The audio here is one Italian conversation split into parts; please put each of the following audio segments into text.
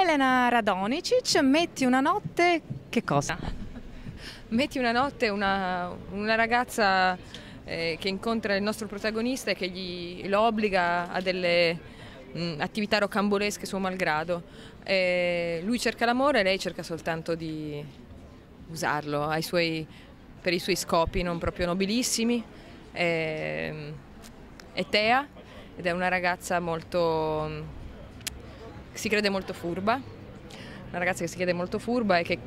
Elena Radonicic, metti una notte che cosa? Metti una notte una, una ragazza eh, che incontra il nostro protagonista e che gli, lo obbliga a delle mh, mm, attività rocambolesche suo malgrado. Eh, lui cerca l'amore e lei cerca soltanto di usarlo suoi, per i suoi scopi non proprio nobilissimi. Eh, è Tea ed è una ragazza molto si crede molto furba, una ragazza che si crede molto furba e che,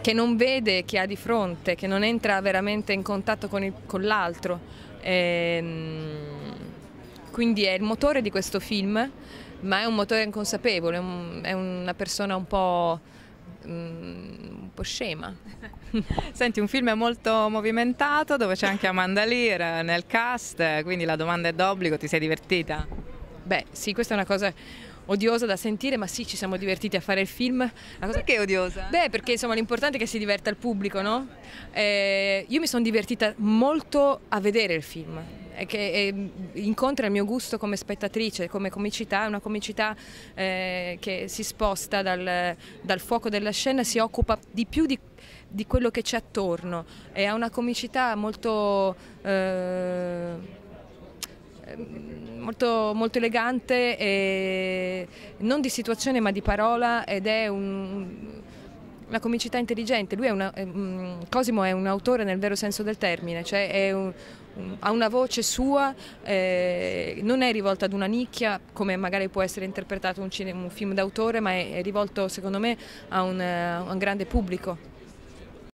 che non vede chi ha di fronte, che non entra veramente in contatto con, con l'altro. Ehm, quindi è il motore di questo film, ma è un motore inconsapevole, è una persona un po' mm, un po' scema. Senti, un film molto movimentato dove c'è anche Amanda Lear nel cast, quindi la domanda è d'obbligo, ti sei divertita? Beh, sì, questa è una cosa odiosa da sentire, ma sì, ci siamo divertiti a fare il film. La cosa... Perché odiosa? Beh, perché insomma l'importante è che si diverta il pubblico, no? Eh, io mi sono divertita molto a vedere il film che eh, incontra il mio gusto come spettatrice, come comicità, è una comicità eh, che si sposta dal, dal, fuoco della scena, si occupa di più di, di quello che c'è attorno, è una comicità molto... Eh, Ehm, molto, molto, elegante, non di situazione ma di parola ed è un, una comicità intelligente. Lui è una, ehm, Cosimo è un autore nel vero senso del termine, cioè un, un, ha una voce sua, eh, non è rivolta ad una nicchia come magari può essere interpretato un, cine, un film d'autore, ma è, è, rivolto secondo me a un, a un grande pubblico.